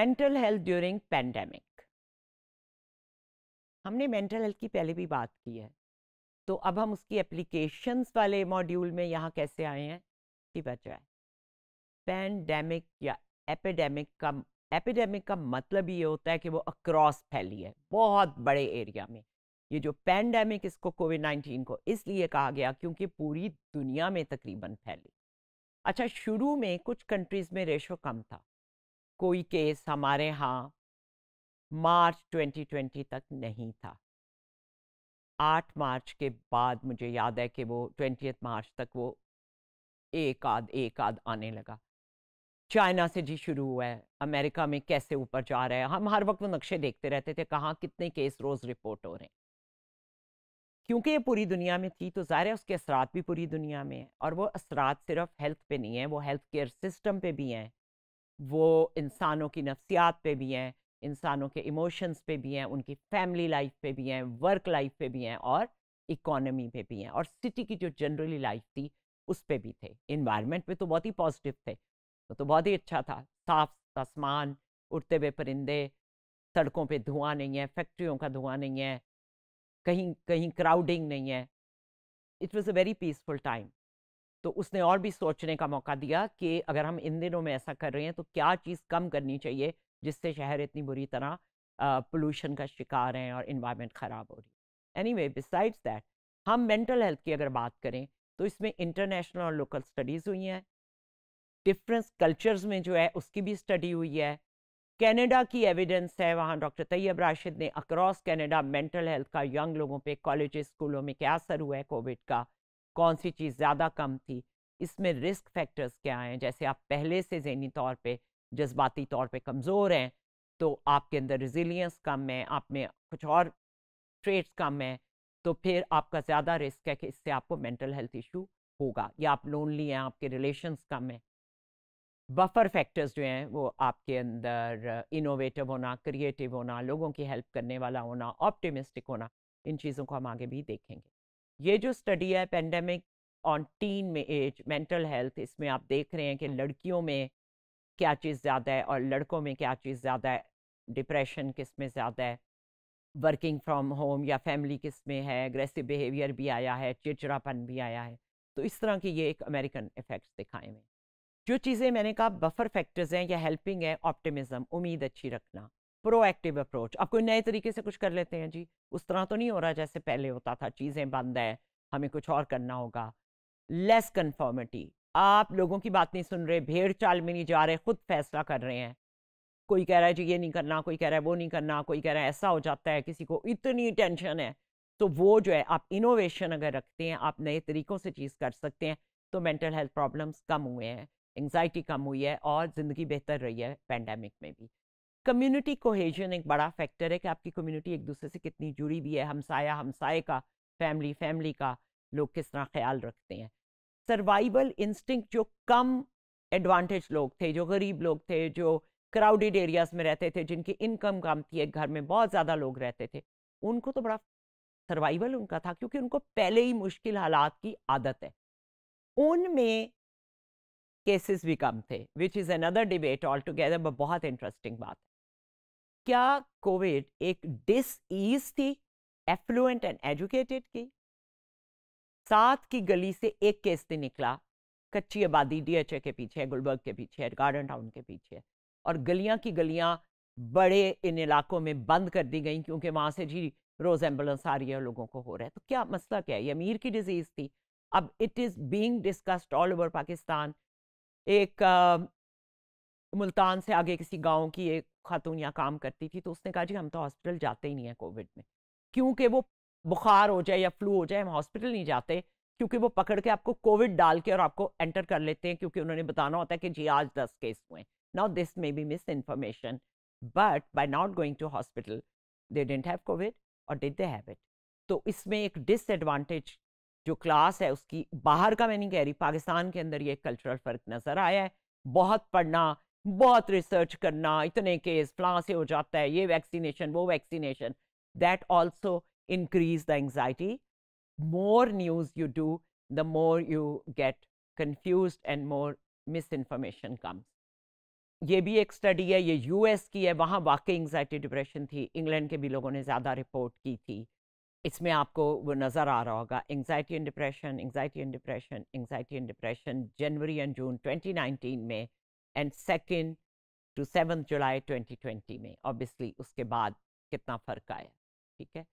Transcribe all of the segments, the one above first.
mental health during pandemic हमने mental health की पहले भी बात की है तो अब हम उसकी एप्लीकेशंस वाले मॉड्यूल में यहाँ कैसे आए हैं कि बचाए पेंडेमिक या एपिडेमिक का एपिडेमिक का मतलब ये होता है कि वो अक्रॉस फैली है बहुत बड़े एरिया में ये जो पेंडेमिक इसको कोविड नाइन्टीन को इसलिए कहा गया क्योंकि पूरी दुनिया में तकरीबन फैली अच्छा शुरू में कुछ कंट्रीज़ में रेशो कम था कोई केस हमारे यहाँ मार्च 2020 तक नहीं था 8 मार्च के बाद मुझे याद है कि वो ट्वेंटी मार्च तक वो एक आध एक आध आने लगा चाइना से जी शुरू हुआ है अमेरिका में कैसे ऊपर जा रहा है हम हर वक्त वो नक्शे देखते रहते थे कहाँ कितने केस रोज़ रिपोर्ट हो रहे हैं क्योंकि ये पूरी दुनिया में थी तो ज़ाहिर है उसके असरात भी पूरी दुनिया में हैं और वो असरात सिर्फ हेल्थ पे नहीं है वो हेल्थ केयर सिस्टम पे भी हैं वो इंसानों की नफ्सियात पे भी हैं इंसानों के इमोशंस पे भी हैं उनकी फैमिली लाइफ पे भी हैं वर्क लाइफ पे भी हैं और इकोनॉमी पे भी हैं और सिटी की जो जनरली लाइफ थी उस पर भी थे इन्वायरमेंट पे तो बहुत ही पॉजिटिव थे वो तो बहुत ही अच्छा था साफ आसमान उड़ते हुए परिंदे सड़कों पे धुआं नहीं है फैक्ट्रियों का धुआं नहीं है कहीं कहीं क्राउडिंग नहीं है it was a very peaceful time तो उसने और भी सोचने का मौका दिया कि अगर हम इन दिनों में ऐसा कर रहे हैं तो क्या चीज़ कम करनी चाहिए जिससे शहर इतनी बुरी तरह पोल्यूशन का शिकार हैं और इन्वायरमेंट ख़राब हो रही है एनी वे बिसाइड्स दैट हम मेंटल हेल्थ की अगर बात करें तो इसमें इंटरनेशनल और लोकल स्टडीज़ हुई हैं डिफरेंस कल्चर्स में जो है उसकी भी स्टडी हुई है कनाडा की एविडेंस है वहाँ डॉक्टर तैयब राशिद ने अक्रॉस कनाडा मेंटल हेल्थ का यंग लोगों पे कॉलेज स्कूलों में क्या असर हुआ है कोविड का कौन सी चीज़ ज़्यादा कम थी इसमें रिस्क फैक्टर्स क्या हैं जैसे आप पहले से जहनी तौर पर जज्बाती तौर पर कमज़ोर हैं तो आपके अंदर रिजिलियंस कम है आप में कुछ और ट्रेट्स कम है तो फिर आपका ज़्यादा रिस्क है कि इससे आपको मेंटल हेल्थ इशू होगा या आप लोनली हैं आपके रिलेशंस कम हैं बफर फैक्टर्स जो हैं वो आपके अंदर इनोवेटिव होना क्रिएटिव होना लोगों की हेल्प करने वाला होना ऑप्टिमिस्टिक होना इन चीज़ों को हम आगे भी देखेंगे ये जो स्टडी है पेंडेमिक ऑन टीन में एज मेंटल हेल्थ इसमें आप देख रहे हैं कि लड़कियों में क्या चीज़ ज़्यादा है और लड़कों में क्या चीज़ ज़्यादा है डिप्रेशन किस में ज़्यादा है वर्किंग फ्रॉम होम या फैमिली किस में है अग्रेसिव बिहेवियर भी आया है चिड़चिड़ापन भी आया है तो इस तरह की ये एक अमेरिकन इफ़ेक्ट्स दिखाए हुए जो चीज़ें मैंने कहा बफर फैक्टर्स हैं या हेल्पिंग है ऑप्टिमिज्म उम्मीद अच्छी रखना प्रोएक्टिव अप्रोच आप कोई नए तरीके से कुछ कर लेते हैं जी उस तरह तो नहीं हो रहा जैसे पहले होता था चीज़ें बंद है हमें कुछ और करना होगा लेस कन्फॉर्मिटी आप लोगों की बात नहीं सुन रहे भेड़ चाल में नहीं जा रहे खुद फैसला कर रहे हैं कोई कह रहा है जी ये नहीं करना कोई कह रहा है वो नहीं करना कोई कह रहा है ऐसा हो जाता है किसी को इतनी टेंशन है तो वो जो है आप इनोवेशन अगर रखते हैं आप नए तरीकों से चीज़ कर सकते हैं तो मेंटल हेल्थ प्रॉब्लम्स कम हुए हैं एंग्जाइटी कम हुई है और ज़िंदगी बेहतर रही है पेंडेमिक में भी कम्युनिटी कोहेजन एक बड़ा फैक्टर है कि आपकी कम्युनिटी एक दूसरे से कितनी जुड़ी हुई है हमसाया हमसाए का फैमिली फैमिली का लोग किस तरह ख्याल रखते हैं सर्वाइवल इंस्टिंक्ट जो कम एडवांटेज लोग थे जो गरीब लोग थे जो क्राउडेड एरियाज में रहते थे जिनकी इनकम कम थी एक घर में बहुत ज़्यादा लोग रहते थे उनको तो बड़ा सर्वाइवल उनका था क्योंकि उनको पहले ही मुश्किल हालात की आदत है उनमें केसेस भी कम थे which is another debate all together बहुत इंटरेस्टिंग बात क्या कोविड एक डिस ईज थी एफ्लुएंट एंड एजुकेटेड की सात की गली से एक केस से निकला कच्ची आबादी डीएचए के पीछे गुलबर्ग के पीछे गार्डन टाउन के पीछे और गलियां की गलियां बड़े इन इलाकों में बंद कर दी गई क्योंकि वहां से जी रोज एम्बुलेंस आ रही है लोगों को हो रहा है तो क्या मसला क्या है ये अमीर की डिजीज थी अब it is being discussed all over Pakistan एक मुल्तान से आगे किसी गांव की एक खातून यहाँ काम करती थी तो उसने कहा जी हम तो हॉस्पिटल जाते ही नहीं हैं कोविड में क्योंकि वो बुखार हो जाए या फ्लू हो जाए हम हॉस्पिटल नहीं जाते क्योंकि वो पकड़ के आपको कोविड डाल के और आपको एंटर कर लेते हैं क्योंकि उन्होंने बताना होता है कि जी आज दस केस हुए now this may be misinformation but by not going to hospital they didn't have covid और डिड दे हैव इट तो इसमें एक डिसएडवांटेज जो क्लास है उसकी बाहर का मैं नहीं कह रही पाकिस्तान के अंदर ये कल्चरल फ़र्क नज़र आया है बहुत पढ़ना बहुत रिसर्च करना इतने केस फ्ला से हो जाता है ये वैक्सीनेशन वो vaccination that also increase the anxiety more news you do the more you get confuse and more misinformation comes ये भी एक स्टडी है ये यूएस की है वहाँ वाकई एंगजाइटी डिप्रेशन थी इंग्लैंड के भी लोगों ने ज़्यादा रिपोर्ट की थी इसमें आपको वो नज़र आ रहा होगा anxiety and depression anxiety and depression anxiety and depression जनवरी एंड जून 2019 में एंड सेकेंड टू सेवन जुलाई 2020 में ऑब्वियसली उसके बाद कितना फ़र्क आया ठीक है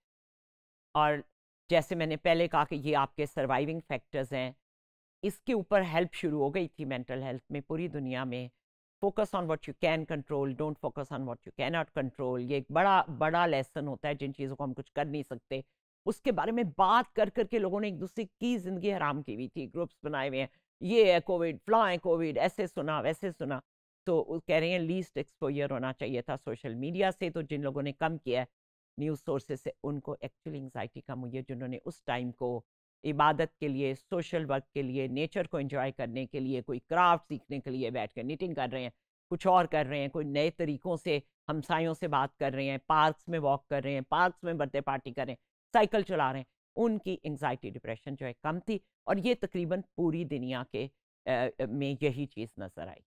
और जैसे मैंने पहले कहा कि ये आपके सर्वाइविंग फैक्टर्स हैं इसके ऊपर हेल्प शुरू हो गई थी मेंटल हेल्थ में पूरी दुनिया में focus on what you can control don't focus on what you can not control ये एक बड़ा बड़ा लेसन होता है जिन चीज़ों को हम कुछ कर नहीं सकते उसके बारे में बात कर करके लोगों ने एक दूसरे की ज़िंदगी हराम की हुई थी ग्रुप्स बनाए हुए हैं ये है कोविड फ्ला है कोविड ऐसे सुना वैसे सुना तो वो कह रहे हैं लीस्ट एक्सपोजर होना चाहिए था सोशल मीडिया से तो जिन लोगों ने कम किया है न्यूज़ सोर्सेज से उनको एक्चुअली एंगजाइटी कम हुई है जिन्होंने उस टाइम को इबादत के लिए सोशल वर्क के लिए नेचर को एंजॉय करने के लिए कोई क्राफ्ट सीखने के लिए बैठ कर निटिंग कर रहे हैं कुछ और कर रहे हैं कोई नए तरीकों से हमसायों से बात कर रहे हैं पार्क्स में वॉक कर रहे हैं पार्क्स में बर्थडे पार्टी कर रहे हैं साइकिल चला रहे हैं उनकी एंगजाइटी डिप्रेशन जो है कम थी और ये तकरीबन पूरी दुनिया के आ, में यही चीज़ नज़र आई